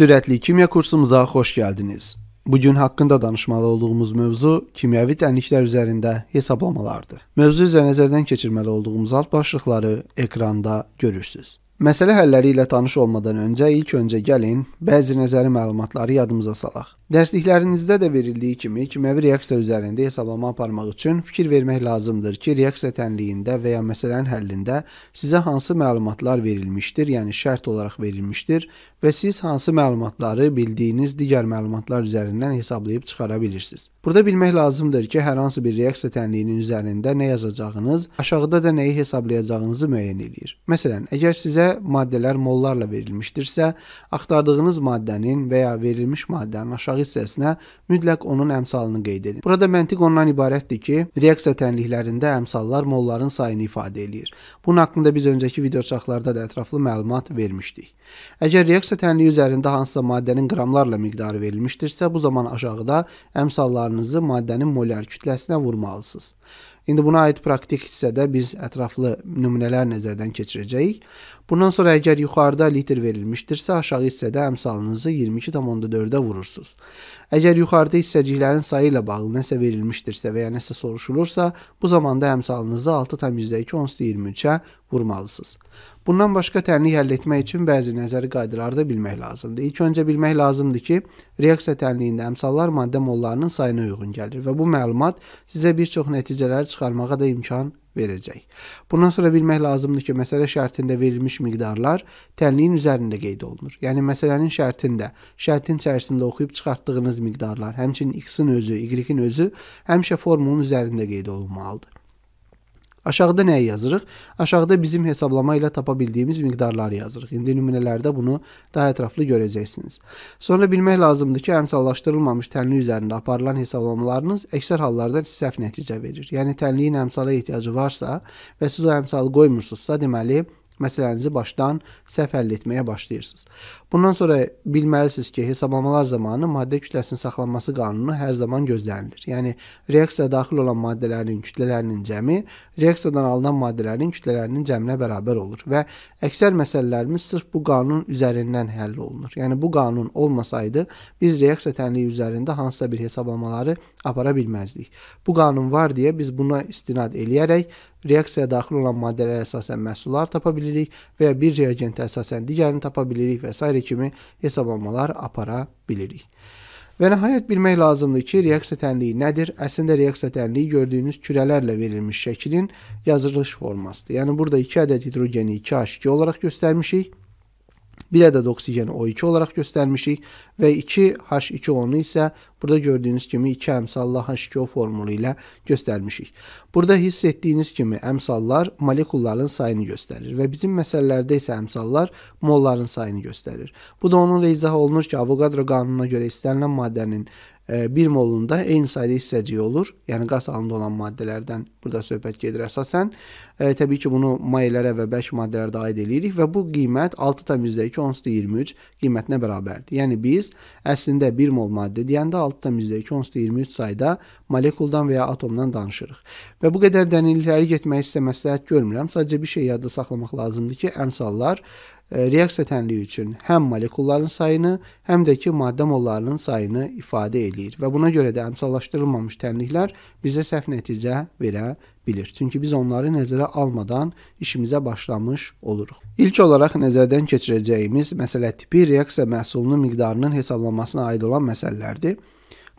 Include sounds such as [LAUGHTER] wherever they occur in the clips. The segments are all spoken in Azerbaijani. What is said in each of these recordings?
Sürətli kimya kursumuza xoş gəldiniz. Bu gün haqqında danışmalı olduğumuz mövzu kimyəvi dənliklər üzərində hesablamalardır. Mövzu üzrə nəzərdən keçirməli olduğumuz alt başlıqları ekranda görürsüz. Məsələ həlləri ilə tanış olmadan öncə ilk öncə gəlin bəzi nəzəri məlumatları yadımıza salaq. Dərsliklərinizdə də verildiyi kimi kimyəvi reaksiya üzərində hesablama aparmaq üçün fikir vermək lazımdır ki, reaksiya tənliyində və ya məsələnin həllində sizə hansı məlumatlar verilmişdir, yəni şərt olaraq verilmişdir və siz hansı məlumatları bildiyiniz digər məlumatlar üzərindən hesablayıb çıxara bilirsiniz. Burada bilmək lazımdır ki, hər hansı bir reaksiya tənliyinin üzərində nə yazacağınız, aşağıda da nəyi hesablayacağınızı müəyyən eləyir. Məsələn, əgər sizə maddələr mollarla verilmişdirsə, axtardığınız maddənin və ya verilmiş maddənin aşağı hissəsinə mütləq onun əmsalını qeyd edin. Burada məntiq ondan ibarətdir ki, reaksiya tənliklərində əmsallar molların sayını ifadə eləyir. Bunun haqqında biz öncəki videoçaqlarda da ətraflı məlumat vermişdik. Əgər reaksiya tənliyi üzərində hansısa maddənin qramlarla miqdarı verilmişdirsə, bu zaman aşağıda əmsallarınızı maddənin molar kütləsinə vurmalısınız. İndi buna aid praktik hissədə biz ətraflı nümunələr nəzərdən keçirəcəyik. Bundan sonra əgər yuxarıda litr verilmişdirsə, aşağı hissədə əmsalınızı 22,4-ə vurursunuz. Əgər yuxarıda hissəciklərin sayı ilə bağlı nəsə verilmişdirsə və ya nəsə soruşulursa, bu zamanda əmsalınızı 6,2-23-ə vurmalısınız. Bundan başqa tənlik həll etmək üçün bəzi nəzəri qaydaları da bilmək lazımdır. İlk öncə bilmək lazımdır ki, reaksiya tənliyində əmsallar maddə mollarının sayına uyğun gəlir və bu məlumat sizə bir çox nəticələri çıxarmağa da imkan verəcək. Bundan sonra bilmək lazımdır ki, məsələ şərtində verilmiş miqdarlar tənliyin üzərində qeyd olunur. Yəni məsələnin şərtində, şərtin içərisində oxuyub çıxartdığınız miqdarlar, həmçinin x-in özü, y-in özü həmişə formunun üzərində qeyd olunmalıdır. Aşağıda nəyi yazırıq? Aşağıda bizim hesablama ilə tapa bildiyimiz miqdarları yazırıq. İndi nümunələrdə bunu daha ətraflı görəcəksiniz. Sonra bilmək lazımdır ki, əmsallaşdırılmamış tənli üzərində aparılan hesablamalarınız əksər hallarda səhv nəticə verir. Yəni tənliyin əmsala ehtiyacı varsa və siz o əmsalı qoymursunuzsa, deməli məsələnizi başdan səhv həll etməyə başlayırsınız. Bundan sonra bilməlisiniz ki, hesablamalar zamanı maddə kütləsinin saxlanması qanunu hər zaman gözlənilir. Yəni reaksiyaya daxil olan maddələrin kütlələrinin cəmi reaksiyadan alınan maddələrin kütlələrinin cəminə bərabər olur və əksər məsələlərimiz sırf bu qanun üzərindən həll olunur. Yəni bu qanun olmasaydı biz reaksiya tənliyi üzərində hansısa bir hesablamaları apara bilməzdik. Bu qanun var deyə biz buna istinad eləyərək reaksiyaya daxil olan maddələrə əsasən məhsullar tapa bilirik və ya bir reagentə əsasən digərini tapa bilirik və s. kimi hesablamalar apara bilirik. Və nəhayət bilmək lazımdır ki, reaksiya tənliyi nədir? Əslində reaksiya tənliyi gördüyünüz kürələrlə verilmiş şəklin yazılış formasıdır. Yəni burada 2 ədəd hidrogeni 2H2 olaraq göstərmişik. 1 ədəd oksigeni O2 olaraq göstərmişik və 2H2O-nu isə Burada gördüyünüz kimi iki əmsalla H2O formulu ilə göstərmişik. Burada hiss etdiyiniz kimi əmsallar molekulların sayını göstərir və bizim məsələlərdə isə əmsallar molların sayını göstərir. Bu da onunla izah olunur ki, Avogadro qanununa görə istənilən maddənin 1 e, molunda eyni sayda hissəcik olur. Yəni qaz halında olan maddələrdən burada söhbət gedir əsasən. E, təbii ki, bunu mayelərə və bərk maddələrə də aid eləyirik və bu qiymət 6,2 onsda 23 qiymətinə bərabərdir. Yəni biz əslində 1 mol maddə deyəndə 6.2 ons 23 sayda molekuldan və ya atomdan danışırıq. Və bu qədər dərinlikləri getmək istə məsləhət görmürəm. Sadəcə bir şey yadda saxlamaq lazımdır ki, əmsallar e, reaksiya tənliyi üçün həm molekulların sayını, həm də ki maddə mollarının sayını ifadə eləyir və buna görə də əmsallaşdırılmamış tənliklər bizə səhv nəticə verə bilir. Çünki biz onları nəzərə almadan işimizə başlamış oluruq. İlk olaraq nəzərdən keçirəcəyimiz məsələ tipi reaksiya məhsulunun miqdarının hesablamasına aid olan məsələlərdir.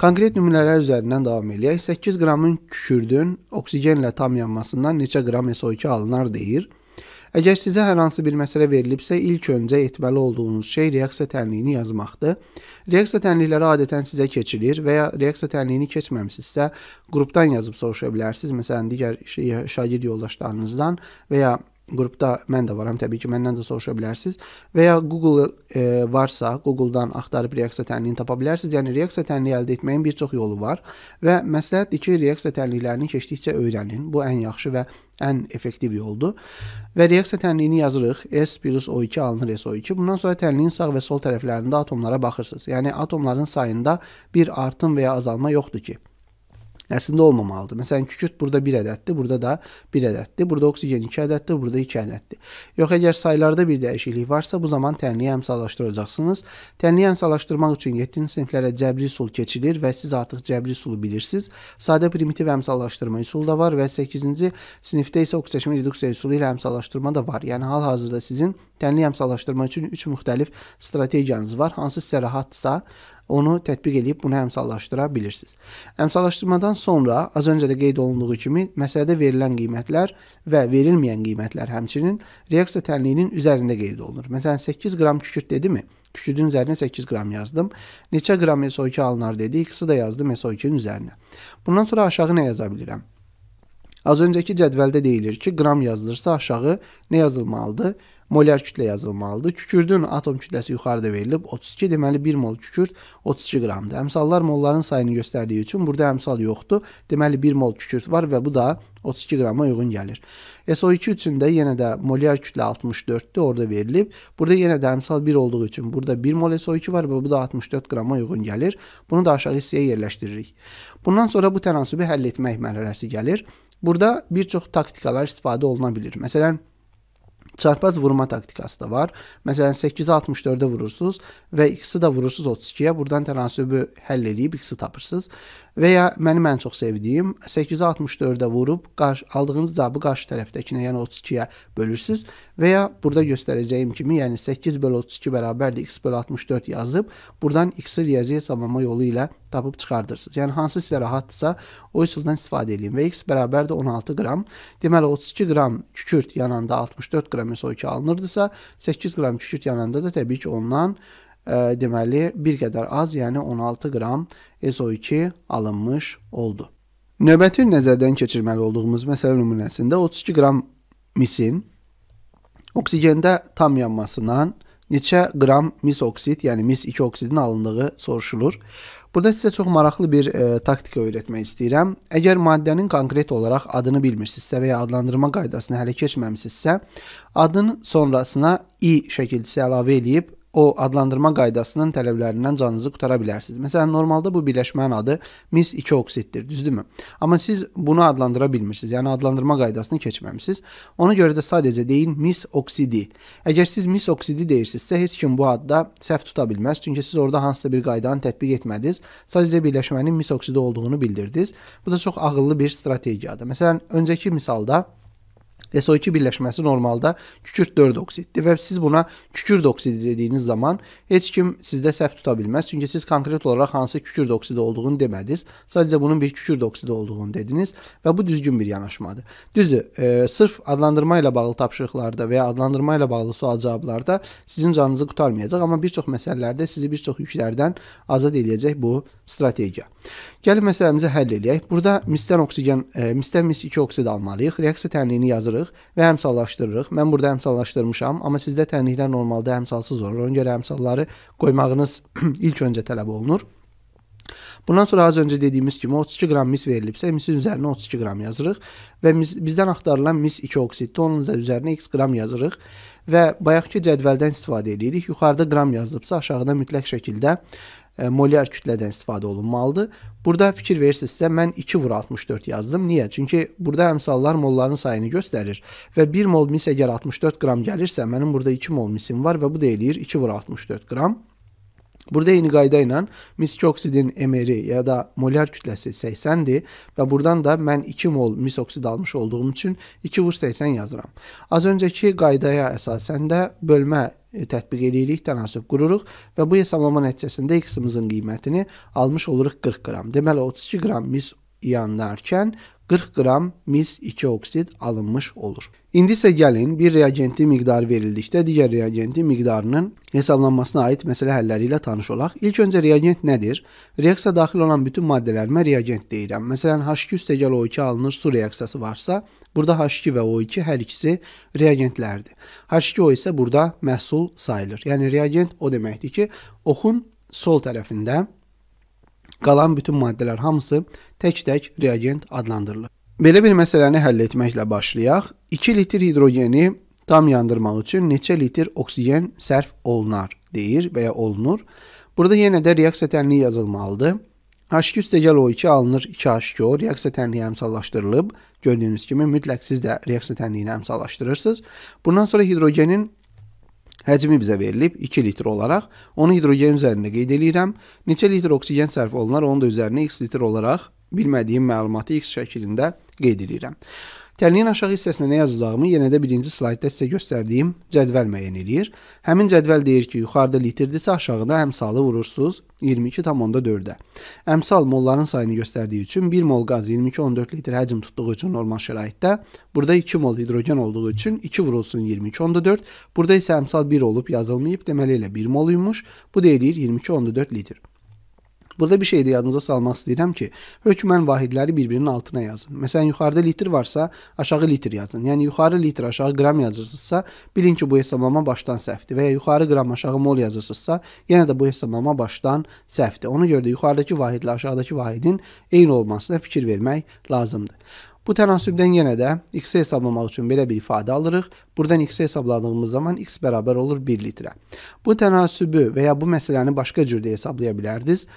Konkret nümunələr üzərindən davam eləyək. 8 qramın kükürdün oksigenlə tam yanmasından neçə qram SO2 alınar deyir. Əgər sizə hər hansı bir məsələ verilibsə, ilk öncə etməli olduğunuz şey reaksiya tənliyini yazmaqdır. Reaksiya tənlikləri adətən sizə keçilir və ya reaksiya tənliyini keçməmisinizsə, qrupdan yazıb soruşa bilərsiniz. Məsələn, digər şagird yoldaşlarınızdan və ya qrupda mən də varam, təbii ki, məndən də soruşa bilərsiniz. Və ya Google e, varsa, Google-dan axtarıb reaksiya tənliyini tapa bilərsiniz. Yəni reaksiya tənliyi əldə etməyin bir çox yolu var və məsləhətdir ki, reaksiya tənliklərini keçdikcə öyrənin. Bu ən yaxşı və ən effektiv yoldur. Və reaksiya tənliyini yazırıq. S+O2 alınır SO2. Bundan sonra tənliyin sağ və sol tərəflərində atomlara baxırsınız. Yəni atomların sayında bir artım və ya azalma yoxdur ki əslində olmamalıdır. Məsələn, kükürt burada 1 ədəddir, burada da 1 ədəddir, burada oksigen 2 ədəddir, burada 2 ədəddir. Yox, əgər saylarda bir dəyişiklik varsa, bu zaman tənliyi əmsallaşdıracaqsınız. Tənliyi əmsallaşdırmaq üçün 7-ci siniflərə cəbri üsul keçilir və siz artıq cəbri üsulu bilirsiniz. Sadə primitiv əmsallaşdırma üsulu da var və 8-ci sinifdə isə oksigen reduksiya üsulu ilə əmsallaşdırma da var. Yəni hal-hazırda sizin Dənli əmsallaşdırma üçün 3 müxtəlif strategiyanız var. Hansı sizə rahatsa, onu tətbiq edib bunu əmsallaşdıra bilirsiniz. Əmsallaşdırmadan sonra az öncə də qeyd olunduğu kimi məsələdə verilən qiymətlər və verilməyən qiymətlər həmçinin reaksiya tənliyinin üzərində qeyd olunur. Məsələn 8 qram kükürt dedimi? Kükürdün üzərinə 8 qram yazdım. Neçə qram SO2 alınar dedi. İkisi də yazdım SO2-nin üzərinə. Bundan sonra aşağı nə yaza bilirəm? Az öncəki cədvəldə deyilir ki, qram yazılırsa aşağı nə yazılmalıdır? molyar kütlə yazılmalıdır. Kükürdün atom kütləsi yuxarıda verilib 32, deməli 1 mol kükürt 32 qramdır. Əmsallar molların sayını göstərdiyi üçün burada əmsal yoxdur. Deməli 1 mol kükürt var və bu da 32 qrama uyğun gəlir. SO2 üçün də yenə də molyar kütlə 64-dür, orada verilib. Burada yenə də əmsal 1 olduğu üçün burada 1 mol SO2 var və bu da 64 qrama uyğun gəlir. Bunu da aşağı hissəyə yerləşdiririk. Bundan sonra bu tənasubi həll etmək mərhələsi gəlir. Burada bir çox taktikalar istifadə oluna bilir. Məsələn, çarpaz vurma taktikası da var. Məsələn 8-i 64-də vurursunuz və ikisi də vurursunuz 32-yə. Burdan tənasübü həll eləyib ikisi tapırsınız. Və ya mənim ən çox sevdiyim 8-i 64-də vurub qarşı, aldığınız cavabı qarşı tərəfdəkinə, yəni 32-yə bölürsüz və ya burada göstərəcəyim kimi, yəni 8 böl 32 bərabərdir x böl 64 yazıb burdan x-i riyazi hesablama yolu ilə tapıb çıxardırsınız. Yəni hansı sizə rahatdırsa, o üsuldan istifadə edin və x bərabərdir 16 qram. Deməli 32 qram kükürt yananda 64 qram komissol2 alınırdısa, 8 qram kükürt yanında da təbii ki, ondan ə, e, deməli bir qədər az, yəni 16 qram SO2 alınmış oldu. Növbəti nəzərdən keçirməli olduğumuz məsələ nümunəsində 32 qram misin oksigendə tam yanmasından neçə qram mis oksid, yəni mis 2 oksidin alındığı soruşulur. Burada sizə çox maraqlı bir e, taktika öyrətmək istəyirəm. Əgər maddənin konkret olaraq adını bilmirsinizsə və ya adlandırma qaydasını hələ keçməmisinizsə, adın sonrasına i şəkilcisi əlavə eləyib o adlandırma qaydasının tələblərindən canınızı qutara bilərsiniz. Məsələn, normalda bu birləşmənin adı mis 2 oksiddir, düzdürmü? Amma siz bunu adlandıra bilmirsiniz. Yəni adlandırma qaydasını keçməmisiniz. Ona görə də sadəcə deyin mis oksidi. Əgər siz mis oksidi deyirsinizsə, heç kim bu adda səhv tuta bilməz. Çünki siz orada hansısa bir qaydanı tətbiq etmədiniz. Sadəcə birləşmənin mis oksidi olduğunu bildirdiniz. Bu da çox ağıllı bir strategiyadır. Məsələn, öncəki misalda SO2 birləşməsi normalda kükürt 4 oksiddir və siz buna kükürt oksidi dediyiniz zaman heç kim sizdə səhv tuta bilməz. Çünki siz konkret olaraq hansı kükürt oksidi olduğunu demədiniz. Sadəcə bunun bir kükürt oksidi olduğunu dediniz və bu düzgün bir yanaşmadır. Düzdür, e, sırf adlandırma ilə bağlı tapşırıqlarda və ya adlandırma ilə bağlı sual-cavablarda sizin canınızı qurtarmayacaq, amma bir çox məsələlərdə sizi bir çox yüklərdən azad eləyəcək bu strategiya. Gəlin məsələmizi həll eləyək. Burada misdən oksigen, e, misdən mis 2 oksid almalıyıq. Reaksiya tənliyini yazırıq aparırıq və əmsallaşdırırıq. Mən burada əmsallaşdırmışam, amma sizdə tənliklər normalda əmsalsız olur. Ona görə əmsalları qoymağınız [CLEARS THROAT] ilk öncə tələb olunur. Bundan sonra az öncə dediyimiz kimi 32 qram mis verilibsə, misin üzərinə 32 qram yazırıq və mis, bizdən axtarılan mis 2 oksiddir. Onun da üzərinə x qram yazırıq və bayaqki cədvəldən istifadə edirik. Yuxarıda qram yazılıbsa, aşağıda mütləq şəkildə E, molyar kütlədən istifadə olunmalıdır. Burada fikir versinizsə mən 2 vur 64 yazdım. Niyə? Çünki burada əmsallar molların sayını göstərir və 1 mol mis əgər 64 qram gəlirsə, mənim burada 2 mol misim var və bu da eləyir 2 vur 64 qram. Burada eyni qayda ilə miski oksidin emeri ya da molar kütləsi 80-dir və buradan da mən 2 mol mis oksid almış olduğum üçün 2 vur 80 yazıram. Az öncəki qaydaya əsasən də bölmə E, tətbiq edirik, tənasüb qururuq və bu hesablama nəticəsində X-imizin qiymətini almış oluruq 40 qram. Deməli 32 qram mis iyanlarkən 40 qram mis 2 oksid alınmış olur. İndi isə gəlin bir reagenti miqdarı verildikdə digər reagenti miqdarının hesablanmasına aid məsələ həlləri ilə tanış olaq. İlk öncə reagent nədir? Reaksiya daxil olan bütün maddələrimə reagent deyirəm. Məsələn H2O2 alınır su reaksiyası varsa, burada H2 və O2 hər ikisi reagentlərdir. H2O isə burada məhsul sayılır. Yəni reagent o deməkdir ki, oxun sol tərəfində Qalan bütün maddələr hamısı tək-tək reagent adlandırılır. Belə bir məsələni həll etməklə başlayaq. 2 litr hidrogeni tam yandırmaq üçün neçə litr oksigen sərf olunar deyir və ya olunur. Burada yenə də reaksiya tənliyi yazılmalıdır. H2 üstəgəl O2 alınır 2H2O, reaksiya tənliyi əmsallaşdırılıb. Gördüyünüz kimi mütləq siz də reaksiya tənliyini əmsallaşdırırsınız. Bundan sonra hidrogenin Həcmi bizə verilib 2 litr olaraq, onu hidrogen üzərində qeyd eləyirəm. Neçə litr oksigen sərf olunar, onu da üzərinə x litr olaraq bilmədiyim məlumatı x şəklində qeyd eləyirəm. Gəlinin aşağı hissəsinə nə yazılarımı yenə də birinci slaydda sizə göstərdiyim cədvəl müəyyən eləyir. Həmin cədvəl deyir ki, yuxarıda litrdirsə aşağıda əmsalı vurursunuz 22,4-ə. Əmsal molların sayını göstərdiyi üçün 1 mol qaz 22,14 litr həcm tutduğu üçün normal şəraitdə, burada 2 mol hidrogen olduğu üçün 2 vurulsun 22,4, burada isə əmsal 1 olub yazılmayıb, deməli elə 1 mol imiş. Bu deyilir 22,4 litr. Burada bir şey də yadınıza salmaq istəyirəm ki, hökmən vahidləri bir-birinin altına yazın. Məsələn, yuxarıda litr varsa, aşağı litr yazın. Yəni yuxarı litr, aşağı qram yazırsınızsa, bilin ki, bu hesablama başdan səhvdir və ya yuxarı qram, aşağı mol yazırsınızsa, yenə də bu hesablama başdan səhvdir. Ona görə də yuxarıdakı vahidlə aşağıdakı vahidin eyni olmasına fikir vermək lazımdır. Bu tənasübdən yenə də x-i hesablamaq üçün belə bir ifadə alırıq. Buradan x-i hesabladığımız zaman x bərabər olur 1 litrə. Bu tənasübü və ya bu məsələni başqa cür də hesablaya bilərdiniz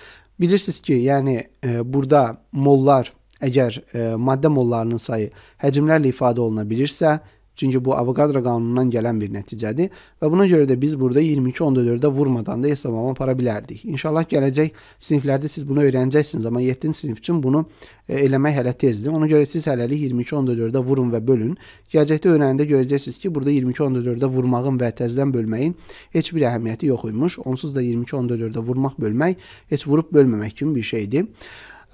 bilirsiniz ki, yəni e, burada mollar əgər e, maddə mollarının sayı həcmlərlə ifadə oluna bilirsə, Çünki bu Avogadro qanunundan gələn bir nəticədir və buna görə də biz burada 22.14-də vurmadan da hesablama apara bilərdik. İnşallah gələcək siniflərdə siz bunu öyrənəcəksiniz, amma 7-ci sinif üçün bunu e, eləmək hələ tezdir. Ona görə siz hələlik 22.14-də vurun və bölün. Gələcəkdə öyrənəndə görəcəksiniz ki, burada 22.14-də vurmağın və təzədən bölməyin heç bir əhəmiyyəti yox imiş. Onsuz da 22.14-də vurmaq bölmək heç vurub bölməmək kimi bir şeydir.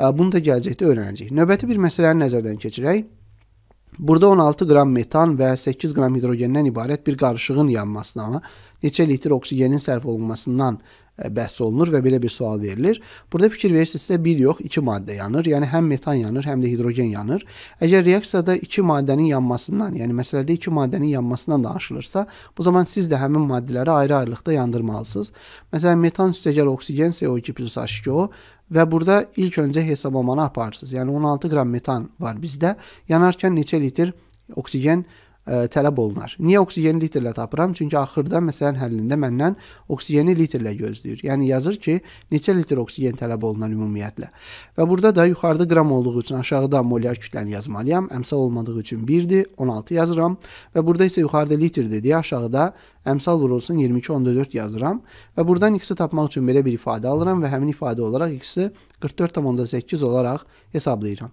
E, bunu da gələcəkdə öyrənəcəyik. Növbəti bir məsələni nəzərdən keçirək. Burada 16 qram metan və 8 qram hidrogendən ibarət bir qarışığın yanmasına neçə litr oksigenin sərf olunmasından e, bəhs olunur və belə bir sual verilir. Burada fikir verirsinizsə bir yox, iki maddə yanır. Yəni həm metan yanır, həm də hidrogen yanır. Əgər reaksiyada iki maddənin yanmasından, yəni məsələdə iki maddənin yanmasından danışılırsa, bu zaman siz də həmin maddələri ayrı-ayrılıqda yandırmalısınız. Məsələn, metan üstəgəl oksigen CO2+ H2O və burada ilk öncə hesablamanı aparırsınız. Yəni 16 qram metan var bizdə. Yanarkən neçə litr oksigen ə, e, tələb olunar. Niyə oksigeni litrlə tapıram? Çünki axırda məsələn həllində məndən oksigeni litrlə gözləyir. Yəni yazır ki, neçə litr oksigen tələb olunan ümumiyyətlə. Və burada da yuxarıda qram olduğu üçün aşağıda molyar kütləni yazmalıyam. Əmsal olmadığı üçün 1-dir, 16 yazıram və burada isə yuxarıda litrdir deyə aşağıda əmsal vurulsun 22 14 yazıram və burdan x-i tapmaq üçün belə bir ifadə alıram və həmin ifadə olaraq x-i 44.8 olaraq hesablayıram.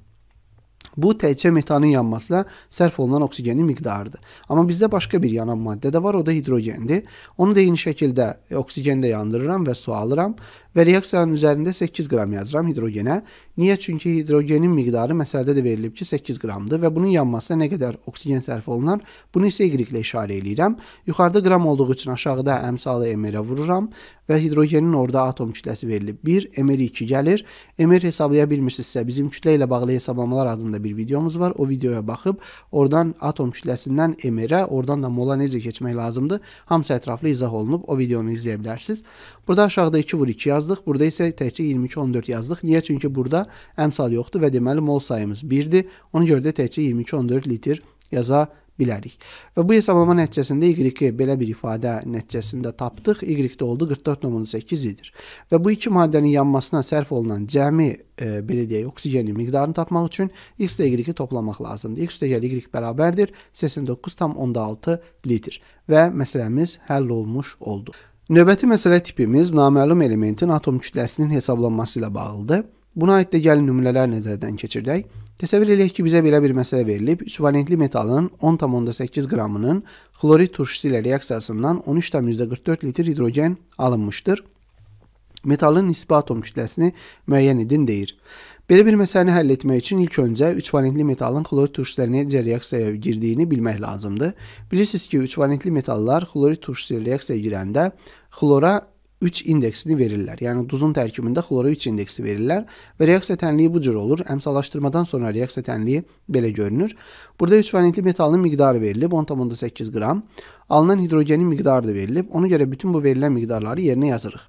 Bu təkcə metanın yanmasına sərf olunan oksigenin miqdarıdır. Amma bizdə başqa bir yanan maddə də var, o da hidrogendir. Onu da eyni şəkildə oksigendə yandırıram və su alıram və reaksiyanın üzərində 8 qram yazıram hidrogenə. Niyə? Çünki hidrogenin miqdarı məsələdə də verilib ki, 8 qramdır və bunun yanmasına nə qədər oksigen sərf olunar, bunu isə y ilə işarə eləyirəm. Yuxarıda qram olduğu üçün aşağıda əmsalı MR-ə vururam və hidrogenin orada atom kütləsi verilib. 1 MR2 gəlir. MR hesablaya bilmirsinizsə, bizim kütlə ilə bağlı hesablamalar adında bir videomuz var. O videoya baxıb oradan atom kütləsindən MR-ə, oradan da mola necə keçmək lazımdır, hamısı ətraflı izah olunub. O videonu izləyə bilərsiniz. Burada aşağıda 2 vur 2 yazdıq. Burada isə təkcə 22 14 yazdıq. Niyə? Çünki burada əmsal yoxdur və deməli mol sayımız 1-dir. Ona görə də təkcə 22-14 litr yaza bilərik. Və bu hesablama nəticəsində y-i belə bir ifadə nəticəsində tapdıq. y-də oldu 44.8 idir. Və bu iki maddənin yanmasına sərf olunan cəmi e, belə deyək, oksigenin miqdarını tapmaq üçün x ilə y-i toplamaq lazımdır. x dəyəri y bərabərdir 89.6 litr və məsələmiz həll olmuş oldu. Növbəti məsələ tipimiz naməlum elementin atom kütləsinin hesablanması ilə bağlıdır. Buna aid də gəlin nümunələr nəzərdən keçirdək. Təsəvvür eləyək ki, bizə belə bir məsələ verilib. Suvalentli metalın 10,8 qramının xlorid turşusu ilə reaksiyasından 13,44 litr hidrogen alınmışdır. Metalın nisbi atom kütləsini müəyyən edin deyir. Belə bir məsələni həll etmək üçün ilk öncə 3 valentli metalın xlorid turşusu ilə necə reaksiyaya girdiyini bilmək lazımdır. Bilirsiniz ki, 3 valentli metallar xlorid turşusu ilə reaksiyaya girəndə xlora 3 indeksini verirlər. Yəni duzun tərkibində xloro 3 indeksi verirlər və reaksiya tənliyi bu cür olur. Əmsallaşdırmadan sonra reaksiya tənliyi belə görünür. Burada 3 valentli metalın miqdarı verilib 10.8 qram. Alınan hidrogenin miqdarı da verilib. Ona görə bütün bu verilən miqdarları yerinə yazırıq.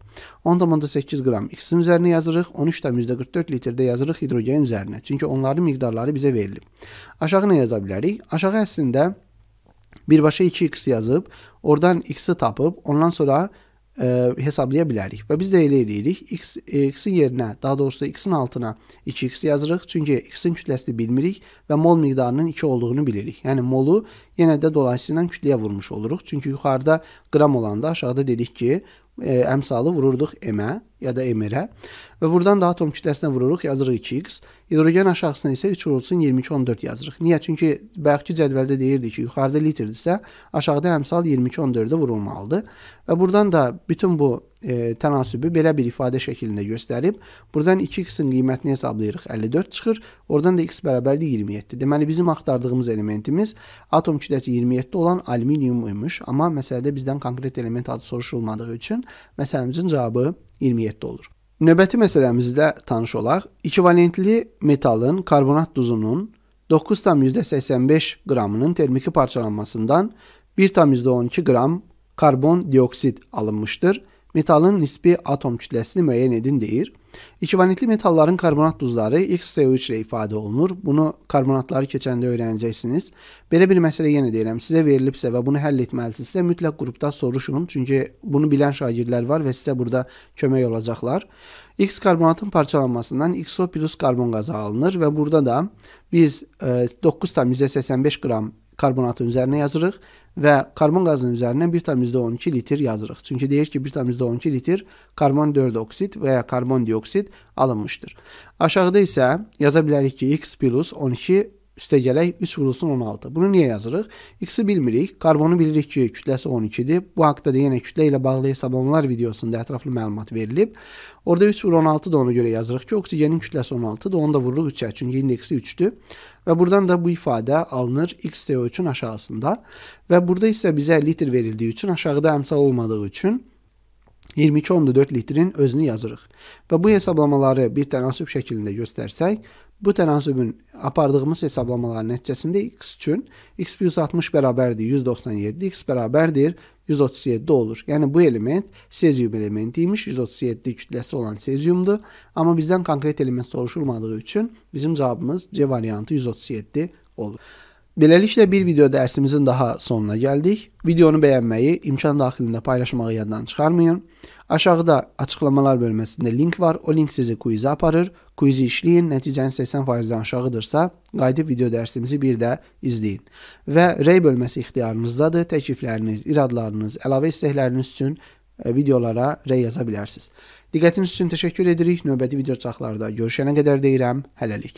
10.8 qram X-in üzərinə yazırıq. 13.44 litrdə yazırıq hidrogen üzərinə. Çünki onların miqdarları bizə verilib. Aşağı nə yaza bilərik? Aşağı əslində birbaşa 2x yazıb, oradan x-i tapıb, ondan sonra 2 e, hesablaya bilərik. Və biz də elə eləyirik. X, e, x-in yerinə, daha doğrusu x-in altına 2x yazırıq. Çünki x-in kütləsini bilmirik və mol miqdarının 2 olduğunu bilirik. Yəni molu yenə də dolayısıyla kütləyə vurmuş oluruq. Çünki yuxarıda qram olanda aşağıda dedik ki, e, əmsalı vururduq m-ə ya da MR-ə və buradan da atom kütləsinə vururuq, yazırıq 2x. Hidrogen aşağısına isə 3 vurulsun 22-14 yazırıq. Niyə? Çünki bayaqki cədvəldə deyirdi ki, yuxarıda litrdirsə, aşağıda həmsal yəni 22-14-ə vurulmalıdır. Və buradan da bütün bu e, tənasübü belə bir ifadə şəklində göstərib, buradan 2x-in qiymətini hesablayırıq, 54 çıxır. Oradan da x bərabərdir 27. Deməli bizim axtardığımız elementimiz atom kütləsi 27 olan alüminium imiş, amma məsələdə bizdən konkret element adı soruşulmadığı üçün məsələmizin cavabı 27 olur. Növbəti məsələmizdə tanış olaq. İkivalentli metalın karbonat duzunun 9,85 qramının termiki parçalanmasından 1,12 qram karbon dioksid alınmışdır. Metalın nisbi atom kütləsini müəyyən edin deyir. İkivalentli metalların karbonat duzları XCO3 ilə ifadə olunur. Bunu karbonatları keçəndə öyrənəcəksiniz. Belə bir məsələ yenə deyirəm, sizə verilibsə və bunu həll etməlisinizsə mütləq qrupda soruşun. Çünki bunu bilən şagirdlər var və sizə burada kömək olacaqlar. X karbonatın parçalanmasından XO plus karbon qazı alınır və burada da biz 9,85 e, qram karbonatın üzərinə yazırıq və karbon qazının üzərinə 1,12 litr yazırıq. Çünki deyir ki, 1,12 litr karbon 4 oksid və ya karbon dioksid alınmışdır. Aşağıda isə yaza bilərik ki, x plus 12 üstə gələk 3 vurulsun 16. Bunu niyə yazırıq? X-i bilmirik. Karbonu bilirik ki, kütləsi 12-dir. Bu haqda da yenə kütlə ilə bağlı hesablamalar videosunda ətraflı məlumat verilib. Orada 3 vur 16 da ona görə yazırıq ki, oksigenin kütləsi 16-dır. Onu da vururuq 3-ə, çünki indeksi 3-dür. Və buradan da bu ifadə alınır X CO3-ün aşağısında və burada isə bizə litr verildiyi üçün, aşağıda əmsal olmadığı üçün 22 14 litrin özünü yazırıq. Və bu hesablamaları bir tənasüb şəklində göstərsək, Bu tənasübün apardığımız hesablamalar nəticəsində x üçün x plus 60 bərabərdir 197, x bərabərdir 137 olur. Yəni bu element sezyum elementi imiş, 137 kütləsi olan sezyumdur. Amma bizdən konkret element soruşulmadığı üçün bizim cavabımız C variantı 137 olur. Beləliklə bir video dərsimizin daha sonuna gəldik. Videonu bəyənməyi, imkan daxilində paylaşmağı yaddan çıxarmayın. Aşağıda açıqlamalar bölməsində link var. O link sizi quizə aparır. Quizi işləyin. Nəticəniz 80%-dən aşağıdırsa, qayıdıb video dərsimizi bir də izləyin. Və rey bölməsi ixtiyarınızdadır. Təklifləriniz, iradlarınız, əlavə istəkləriniz üçün e, videolara rey yaza bilərsiniz. Diqqətiniz üçün təşəkkür edirik. Növbəti video çaxlarda görüşənə qədər deyirəm, hələlik.